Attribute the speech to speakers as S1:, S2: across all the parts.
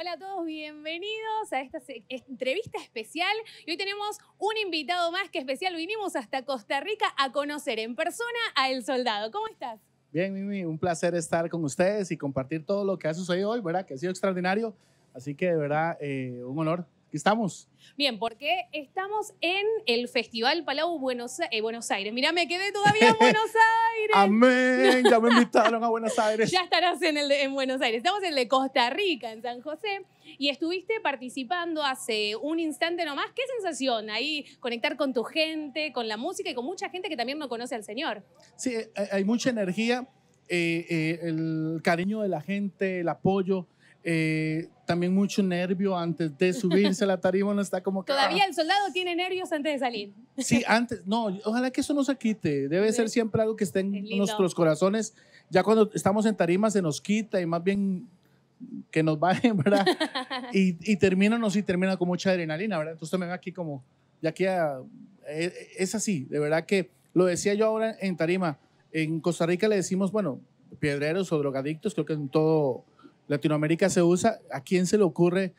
S1: Hola a todos, bienvenidos a esta entrevista especial. Y hoy tenemos un invitado más que especial. Vinimos hasta Costa Rica a conocer en persona a El Soldado. ¿Cómo estás?
S2: Bien, Mimi, un placer estar con ustedes y compartir todo lo que ha sucedido hoy, ¿verdad? Que ha sido extraordinario. Así que, de verdad, eh, un honor ¿Qué estamos.
S1: Bien, porque estamos en el Festival Palau Buenos, eh, Aires. Mira me quedé todavía en Buenos Aires.
S2: Amén, ya me invitaron a Buenos Aires. ya
S1: estarás en, el Buenos Aires. Estamos en el de Costa Rica, en San José, y estuviste participando hace un instante nomás. ¿Qué sensación ahí conectar con tu gente, con la música y con mucha gente que también no conoce al Señor?
S2: Sí, eh, hay mucha energía, eh, el cariño de la gente, el apoyo. Eh, también mucho nervio antes de subirse a la tarima, no está como que... Todavía
S1: ah". el soldado tiene nervios antes de salir.
S2: Sí, antes, no, ojalá que eso no se quite, debe ser siempre algo que esté en nuestros corazones, ya cuando estamos en tarima se nos quita y más bien que nos bajen, ¿verdad? y, y termina, no sí, termina con mucha adrenalina, ¿verdad? Entonces también aquí como, ya que eh, eh, es así, de verdad que lo decía yo ahora en tarima, en Costa Rica le decimos, bueno, piedreros o drogadictos, creo que en todo Latinoamérica se usa, ¿a quién se le ocurre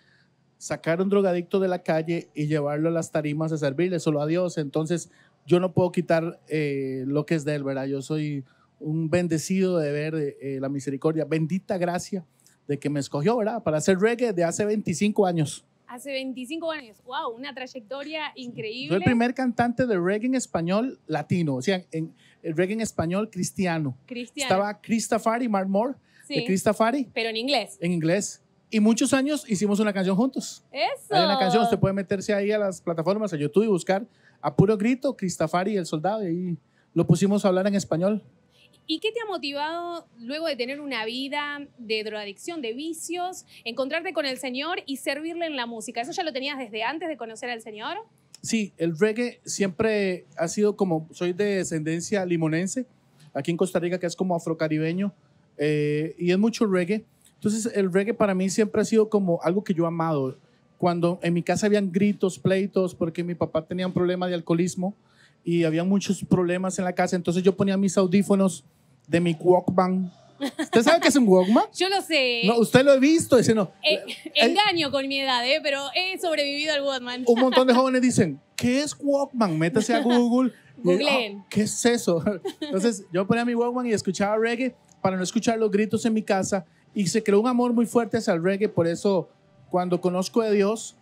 S2: sacar a un drogadicto de la calle y llevarlo a las tarimas a servirle solo a Dios? Entonces, yo no puedo quitar eh, lo que es de él, ¿verdad? Yo soy un bendecido de ver eh, eh, la misericordia, bendita gracia de que me escogió, ¿verdad? Para hacer reggae de hace 25 años.
S1: Hace 25 años, wow, una trayectoria increíble. Soy el primer
S2: cantante de reggae en español latino, o sea, en, reggae en español cristiano.
S1: Cristiano. Estaba
S2: Christopher y Mark Moore, de Cristafari. Pero en inglés. En inglés. Y muchos años hicimos una canción juntos.
S1: Eso. Hay una canción, se
S2: puede meterse ahí a las plataformas, a YouTube y buscar a puro grito Cristafari, el soldado, y ahí lo pusimos a hablar en español.
S1: ¿Y qué te ha motivado luego de tener una vida de drogadicción, de vicios, encontrarte con el Señor y servirle en la música? ¿Eso ya lo tenías desde antes de conocer al Señor?
S2: Sí, el reggae siempre ha sido como, soy de descendencia limonense, aquí en Costa Rica, que es como afrocaribeño. Eh, y es mucho reggae. Entonces el reggae para mí siempre ha sido como algo que yo he amado. Cuando en mi casa habían gritos, pleitos, porque mi papá tenía un problema de alcoholismo y había muchos problemas en la casa, entonces yo ponía mis audífonos de mi Walkman. ¿Usted sabe qué es un Walkman?
S1: Yo lo sé.
S2: No, usted lo ha visto, ese no.
S1: Eh, eh, engaño con mi edad, eh, pero he sobrevivido al Walkman. Un montón de jóvenes
S2: dicen, ¿qué es Walkman? Métase a Google Google ah, ¿Qué es eso? Entonces yo ponía mi Walkman y escuchaba reggae para no escuchar los gritos en mi casa y se creó un amor muy fuerte hacia el reggae. Por eso cuando conozco a Dios,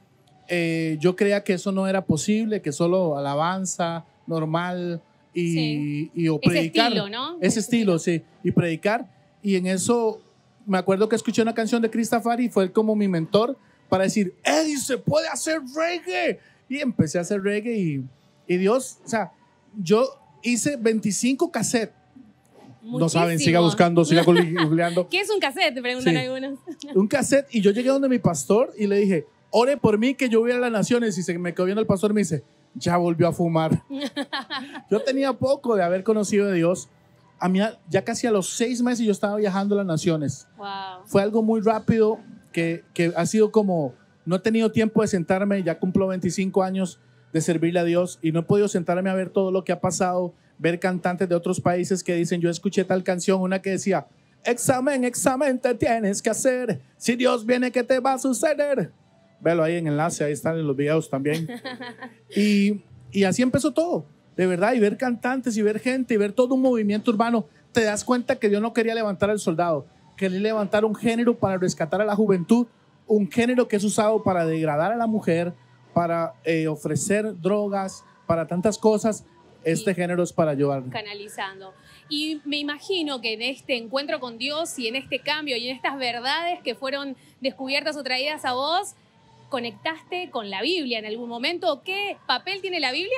S2: eh, yo creía que eso no era posible, que solo alabanza normal y, o predicar. Ese estilo, ¿no? Ese estilo, sí. Y predicar. Y en eso me acuerdo que escuché una canción de Christopher y fue como mi mentor para decir, ¡Eddie, se puede hacer reggae! Y empecé a hacer reggae y, y Dios, o sea, yo hice 25 cassettes. No saben, siga buscando, siga googleando. ¿Qué
S1: es un cassette? Te preguntan algunos.
S2: un cassette, y yo llegué donde mi pastor y le dije, ore por mí que yo voy a las naciones. Y se me quedó viendo el pastor y me dice, ya volvió a fumar. yo tenía poco de haber conocido a Dios. A mí, ya casi a los seis meses yo estaba viajando a las naciones. Fue algo muy rápido que, que ha sido como, no he tenido tiempo de sentarme, ya cumplo 25 años de servirle a Dios y no he podido sentarme a ver todo lo que ha pasado, ver cantantes de otros países que dicen, yo escuché tal canción, una que decía, examen, examen te tienes que hacer, si Dios viene, ¿qué te va a suceder? Velo ahí en enlace, ahí están en los videos también. Y, y así empezó todo, de verdad, y ver cantantes y ver gente y ver todo un movimiento urbano, te das cuenta que Dios no quería levantar al soldado, quería levantar un género para rescatar a la juventud, un género que es usado para degradar a la mujer, para eh, ofrecer drogas, para tantas cosas, este género es para ayudar.
S1: Canalizando. Y me imagino que en este encuentro con Dios y en este cambio y en estas verdades que fueron descubiertas o traídas a vos, conectaste con la Biblia en algún momento. ¿Qué papel tiene la Biblia?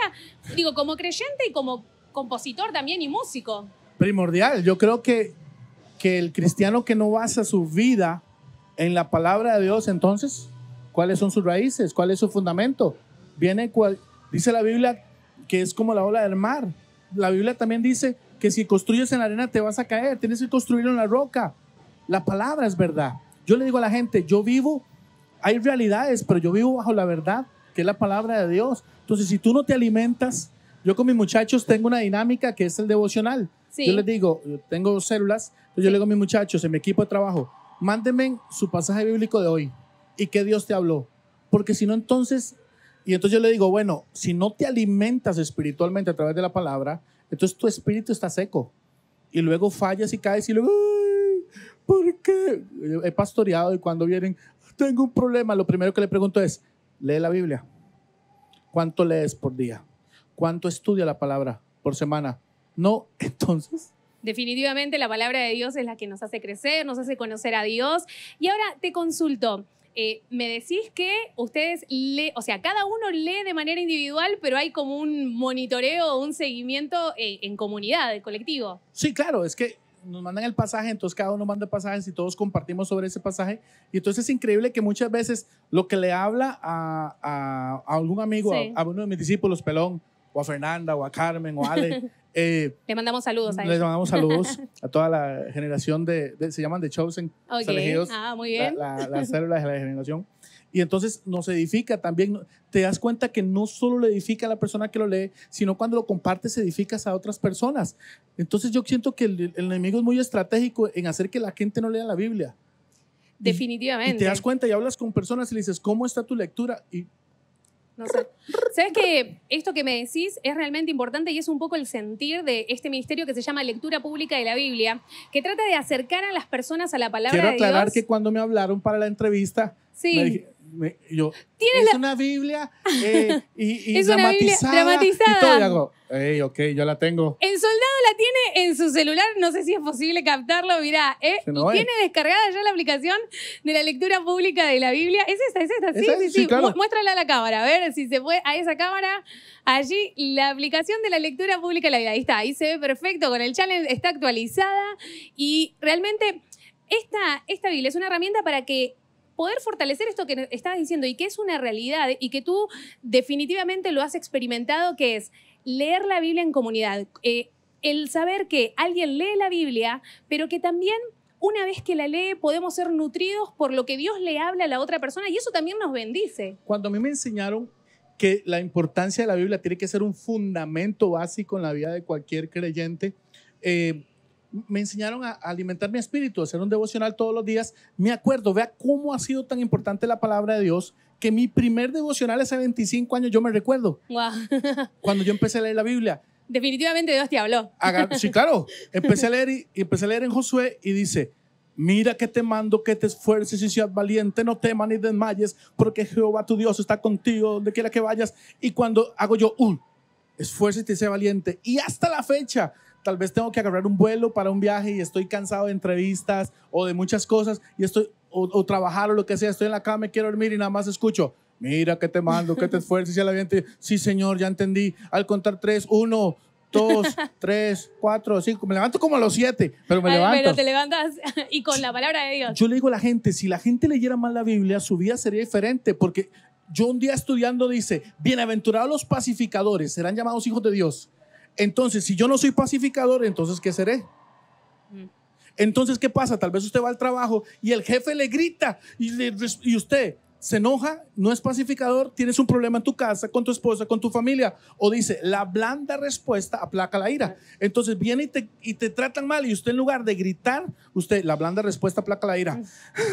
S1: Digo, como creyente y como compositor también y músico.
S2: Primordial. Yo creo que, que el cristiano que no basa su vida en la palabra de Dios, entonces ¿Cuáles son sus raíces? ¿Cuál es su fundamento? Viene dice la Biblia que es como la ola del mar. La Biblia también dice que si construyes en la arena te vas a caer, tienes que construir en la roca. La palabra es verdad. Yo le digo a la gente, yo vivo, hay realidades, pero yo vivo bajo la verdad, que es la palabra de Dios. Entonces, si tú no te alimentas, yo con mis muchachos tengo una dinámica que es el devocional. Yo les digo, tengo células, yo le digo a mis muchachos, en mi equipo de trabajo, mándenme su pasaje bíblico de hoy y qué Dios te habló. Porque si no, entonces, y entonces yo le digo, bueno, si no te alimentas espiritualmente a través de la palabra, entonces tu espíritu está seco. Y luego fallas y caes y luego, ¿por qué? He pastoreado y cuando vienen, tengo un problema, lo primero que le pregunto es, lee la Biblia. ¿Cuánto lees por día? ¿Cuánto estudia la palabra por semana? No, entonces.
S1: Definitivamente la palabra de Dios es la que nos hace crecer, nos hace conocer a Dios. Y ahora te consulto, eh, me decís que ustedes lee, o sea, cada uno lee de manera individual, pero hay como un monitoreo, un seguimiento eh, en comunidad, en colectivo.
S2: Sí, claro, es que nos mandan el pasaje, entonces cada uno manda pasajes y todos compartimos sobre ese pasaje. Y entonces es increíble que muchas veces lo que le habla a, algún amigo, a, uno de mis discípulos, Pelón, o a Fernanda, o a Carmen, o a Ale. Eh,
S1: le mandamos saludos a mandamos saludos
S2: a toda la generación de, se llaman de Chosen, elegidos, ah, muy bien. La, la, de la generación. Y entonces nos edifica también, te das cuenta que no solo le edifica a la persona que lo lee, sino cuando lo compartes edificas a otras personas. Entonces yo siento que el, enemigo es muy estratégico en hacer que la gente no lea la Biblia.
S1: Definitivamente. Y, te das
S2: cuenta y hablas con personas y le dices, ¿cómo está tu lectura? Y
S1: no sé. Sabes que esto que me decís es realmente importante y es un poco el sentir de este ministerio que se llama Lectura Pública de la Biblia, que trata de acercar a las personas a la palabra de Dios. Quiero aclarar que
S2: cuando me hablaron para la entrevista, sí
S1: es una Biblia y, dramatizada. dramatizada.
S2: yo la tengo.
S1: El soldado la tiene en su celular, no sé si es posible captarlo, mirá. Eh, tiene descargada ya la aplicación de la lectura pública de la Biblia. Es esta, es esta, sí, sí, sí. Muéstrala a la cámara, a ver si se puede, a esa cámara. Allí la aplicación de la lectura pública de la Biblia. Ahí está, ahí se ve perfecto con el challenge, está actualizada y realmente... Esta, esta Biblia es una herramienta para que poder fortalecer esto que estabas diciendo y que es una realidad y que tú definitivamente lo has experimentado, que es leer la Biblia en comunidad. Eh, el saber que alguien lee la Biblia, pero que también una vez que la lee podemos ser nutridos por lo que Dios le habla a la otra persona y eso también nos bendice.
S2: Cuando a mí me enseñaron que la importancia de la Biblia tiene que ser un fundamento básico en la vida de cualquier creyente, eh, me enseñaron a alimentar mi espíritu, a hacer un devocional todos los días. Me acuerdo, vea cómo ha sido tan importante la palabra de Dios que mi primer devocional hace 25 años, yo me recuerdo. Cuando yo empecé a leer la Biblia.
S1: Definitivamente Dios te habló. sí,
S2: claro. Empecé a leer y, empecé a leer en Josué y dice, Mira que te mando que te esfuerces y seas valiente, no temas ni desmayes, porque Jehová tu Dios está contigo donde quiera que vayas. Y cuando hago yo un, uh, y sé valiente. Y hasta la fecha, tal vez tengo que agarrar un vuelo para un viaje y estoy cansado de entrevistas o de muchas cosas y estoy o, trabajar o lo que sea, estoy en la cama, quiero dormir y nada más escucho. Mira que te mando, que te esfuerces y la gente, sí señor, ya entendí. Al contar tres, uno, dos, tres, cuatro, cinco. Me levanto como a los siete, pero me levanto. Pero te
S1: levantas y con la palabra de Dios.
S2: Yo le digo a la gente, si la gente leyera más la Biblia, su vida sería diferente, porque yo un día estudiando dice, bienaventurados los pacificadores, serán llamados hijos de Dios. Entonces, si yo no soy pacificador, entonces, ¿qué seré? Mm. Entonces, ¿qué pasa? Tal vez usted va al trabajo y el jefe le grita y, usted se enoja, no es pacificador, tienes un problema en tu casa, con tu esposa, con tu familia, o dice, la blanda respuesta aplaca la ira. Entonces viene y te, y te tratan mal y usted en lugar de gritar, usted, la blanda respuesta aplaca la ira. Mm.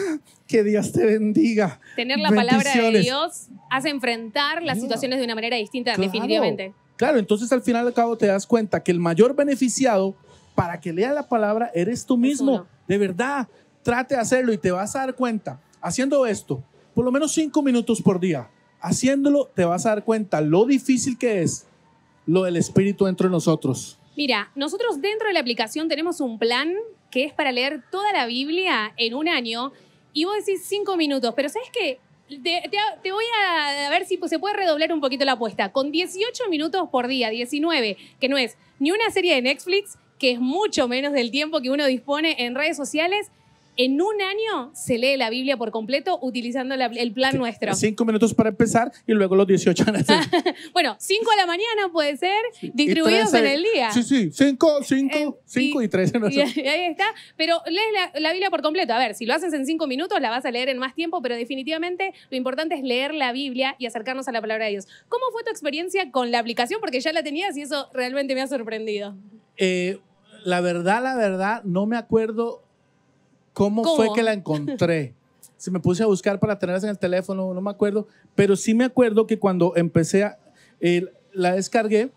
S2: que Dios te bendiga.
S1: Tener la palabra de Dios hace enfrentar las situaciones de una manera distinta, definitivamente.
S2: Claro, entonces al final de cabo te das cuenta que el mayor beneficiado para que lea la palabra eres tú mismo. De verdad, trate de hacerlo y te vas a dar cuenta. Haciendo esto, por lo menos cinco minutos por día, haciéndolo te vas a dar cuenta lo difícil que es lo del espíritu dentro de nosotros.
S1: Mira, nosotros dentro de la aplicación tenemos un plan que es para leer toda la Biblia en un año y vos decís cinco minutos, pero ¿sabes qué? te, voy a, ver si pues, se puede redoblar un poquito la apuesta. Con 18 minutos por día, 19, que no es ni una serie de Netflix, que es mucho menos del tiempo que uno dispone en redes sociales, en un año se lee la Biblia por completo utilizando el plan nuestro. Cinco
S2: minutos para empezar y luego los 18
S1: bueno, cinco a la mañana puede ser, distribuidos en el día. Sí,
S2: sí, cinco, cinco, cinco y, tres. y
S1: ahí está. Pero lees la, Biblia por completo. A ver, si lo haces en cinco minutos, la vas a leer en más tiempo, pero definitivamente lo importante es leer la Biblia y acercarnos a la palabra de Dios. ¿Cómo fue tu experiencia con la aplicación? Porque ya la tenías y eso realmente me ha sorprendido.
S2: Eh, la verdad, la verdad, no me acuerdo cómo, fue que la encontré. Se me puse a buscar para tenerlas en el teléfono, no me acuerdo, pero sí me acuerdo que cuando empecé a, la descargué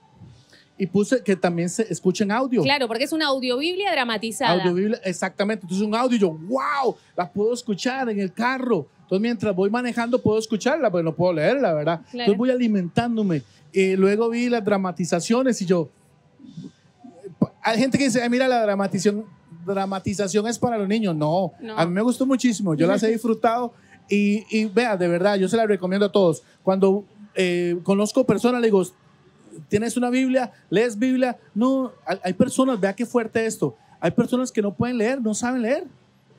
S2: y puse que también se escuchen audio. Claro,
S1: porque es una audiobiblia dramatizada.
S2: Audiobiblia, exactamente. Entonces un audio, yo, wow, la puedo escuchar en el carro. Entonces mientras voy manejando puedo escucharla, pero no puedo leerla, ¿verdad? Entonces voy alimentándome. Eh, luego vi las dramatizaciones y yo... Hay gente que dice, mira la dramatización dramatización es para los niños. No, a mí me gustó muchísimo, yo las he disfrutado y, vea, de verdad, yo se las recomiendo a todos. Cuando eh, conozco personas, le digo, ¿tienes una Biblia? ¿Lees Biblia? No, hay personas, vea qué fuerte esto, hay personas que no pueden leer, no saben leer.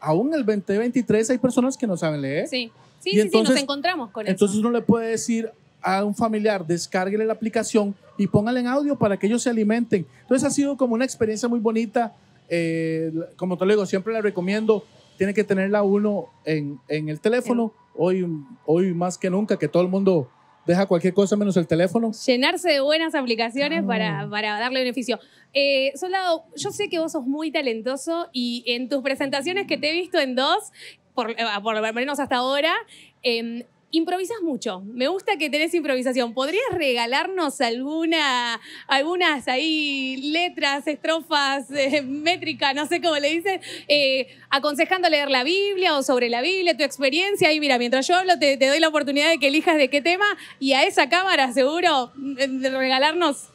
S2: Aún el 2023 hay personas que no saben leer. Sí, sí, sí, nos
S1: encontramos con eso. Entonces
S2: uno le puede decir, a un familiar, descárguele la aplicación y póngale en audio para que ellos se alimenten. Entonces ha sido como una experiencia muy bonita eh, como te lo digo, siempre le recomiendo, tiene que tenerla uno en, el teléfono, hoy, hoy más que nunca, que todo el mundo deja cualquier cosa menos el teléfono.
S1: Llenarse de buenas aplicaciones para, para, darle beneficio. Eh, Solado yo sé que vos sos muy talentoso y en tus presentaciones que te he visto en dos, por, eh, por lo menos hasta ahora, eh, Improvisas mucho. Me gusta que tenés improvisación. ¿Podrías regalarnos alguna, algunas ahí letras, estrofas, métricas, eh, métrica, no sé cómo le dicen, eh, aconsejando leer la Biblia o sobre la Biblia, tu experiencia? Y mira, mientras yo hablo, te, te doy la oportunidad de que elijas de qué tema y a esa cámara seguro mm, eh, de regalarnos.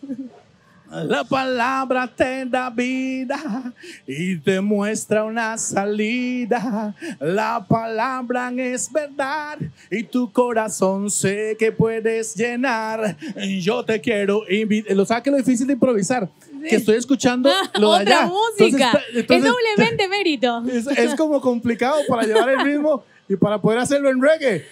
S2: La palabra te da vida y te muestra una salida. La palabra es verdad y tu corazón sé que puedes llenar. Yo te quiero invitar. Lo qué lo difícil de improvisar. Que estoy escuchando lo música. es doblemente
S1: mérito. Es, como
S2: complicado para llevar el ritmo y para poder hacerlo en reggae.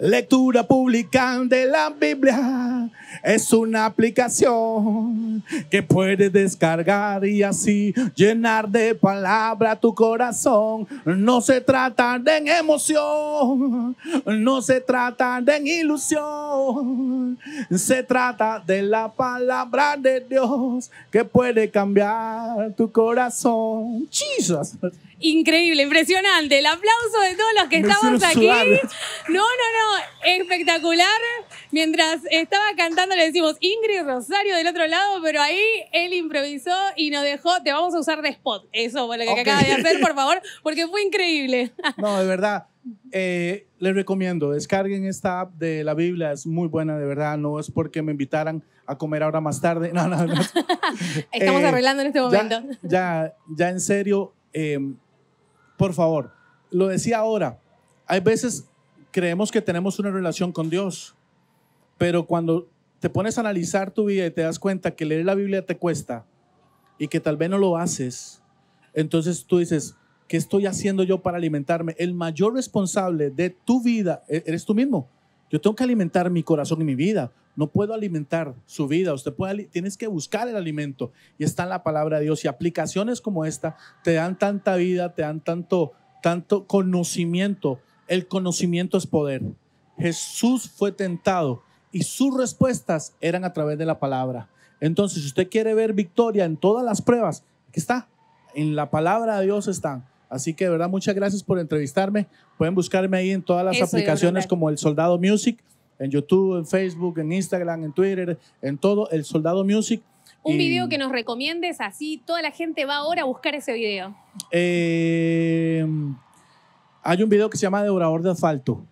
S2: Lectura pública de la Biblia. Es una aplicación que puedes descargar y así llenar de palabra tu corazón. No se trata de emoción, no se trata de ilusión, se trata de la palabra de Dios que puede cambiar tu corazón. ¡Chisas!
S1: Increíble, impresionante. El aplauso de todos los que estamos aquí. No, no, no, espectacular. Mientras estaba cantando le decimos Ingrid Rosario del otro lado, pero ahí él improvisó y nos dejó, te vamos a usar de spot. Eso fue lo que acaba de hacer, por favor, porque fue increíble.
S2: No, de verdad. Eh, les recomiendo, descarguen esta app de la Biblia, es muy buena, de verdad. No es porque me invitaran a comer ahora más tarde. No, no,
S1: Estamos eh, arreglando en este momento.
S2: Ya, ya, en serio, eh, por favor, lo decía ahora, hay veces creemos que tenemos una relación con Dios, pero cuando te pones a analizar tu vida y te das cuenta que leer la Biblia te cuesta y que tal vez no lo haces, entonces tú dices, ¿qué estoy haciendo yo para alimentarme? El mayor responsable de tu vida e, eres tú mismo. Yo tengo que alimentar mi corazón y mi vida. No puedo alimentar su vida. Usted puede, tienes que buscar el alimento. Y está en la palabra de Dios. Y aplicaciones como esta te dan tanta vida, te dan tanto, tanto conocimiento. El conocimiento es poder. Jesús fue tentado y sus respuestas eran a través de la palabra. Entonces, si usted quiere ver victoria en todas las pruebas, aquí está, en la palabra de Dios están. Así que de verdad, muchas gracias por entrevistarme. Pueden buscarme ahí en todas las aplicaciones como El Soldado Music, en YouTube, en Facebook, en Instagram, en Twitter, en todo, El Soldado Music. Un video
S1: que nos recomiendes, así toda la gente va ahora a buscar ese video.
S2: Eh, hay un video que se llama Devorador de Asfalto.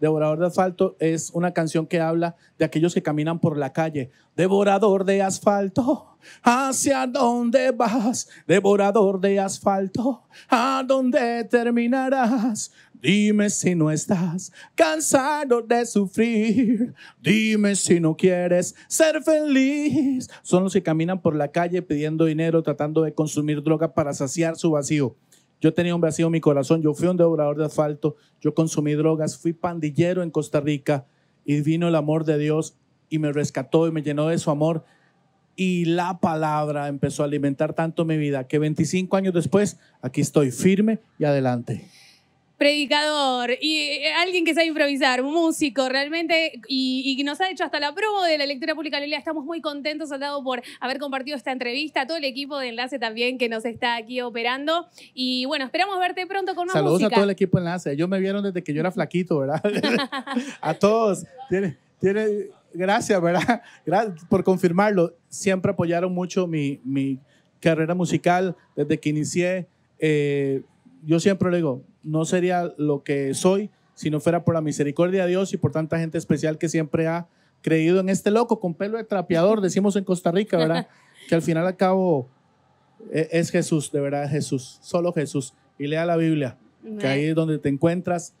S2: Devorador de Asfalto es una canción que habla de aquellos que caminan por la calle. Devorador de Asfalto, ¿hacia dónde vas? Devorador de Asfalto, ¿a dónde terminarás? Dime si no estás cansado de sufrir. Dime si no quieres ser feliz. Son los que caminan por la calle pidiendo dinero, tratando de consumir droga para saciar su vacío. Yo tenía un vacío en mi corazón, yo fui un devorador de asfalto, yo consumí drogas, fui pandillero en Costa Rica y vino el amor de Dios y me rescató y me llenó de su amor. Y la palabra empezó a alimentar tanto mi vida que 25 años después aquí estoy firme y adelante
S1: predicador y eh, alguien que sabe improvisar, músico realmente, y, nos ha hecho hasta la prueba de la lectura pública Estamos muy contentos, Soldado, por haber compartido esta entrevista, todo el equipo de Enlace también que nos está aquí operando. Y bueno, esperamos verte pronto con más Saludos a todo el
S2: equipo de Enlace. Ellos me vieron desde que yo era flaquito, ¿verdad? a todos. Tiene, gracias, ¿verdad? Gracias por confirmarlo. Siempre apoyaron mucho mi, mi carrera musical desde que inicié. Eh, yo siempre le digo, no sería lo que soy si no fuera por la misericordia de Dios y por tanta gente especial que siempre ha creído en este loco con pelo de trapeador, decimos en Costa Rica, ¿verdad? que al final acabo e, es Jesús, de verdad Jesús, solo Jesús. Y lea la Biblia, que ahí es donde te encuentras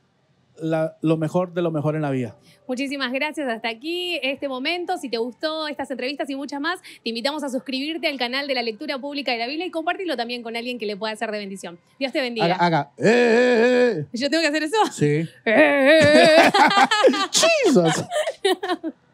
S2: lo mejor de lo mejor en la vida.
S1: Muchísimas gracias hasta aquí, este momento. Si te gustó estas entrevistas y muchas más, te invitamos a suscribirte al canal de la lectura pública de la Biblia y compartirlo también con alguien que le pueda hacer de bendición. Dios te bendiga. Haga,
S2: eh, eh, eh.
S1: ¿Yo tengo que hacer eso? Sí.
S2: Jesus.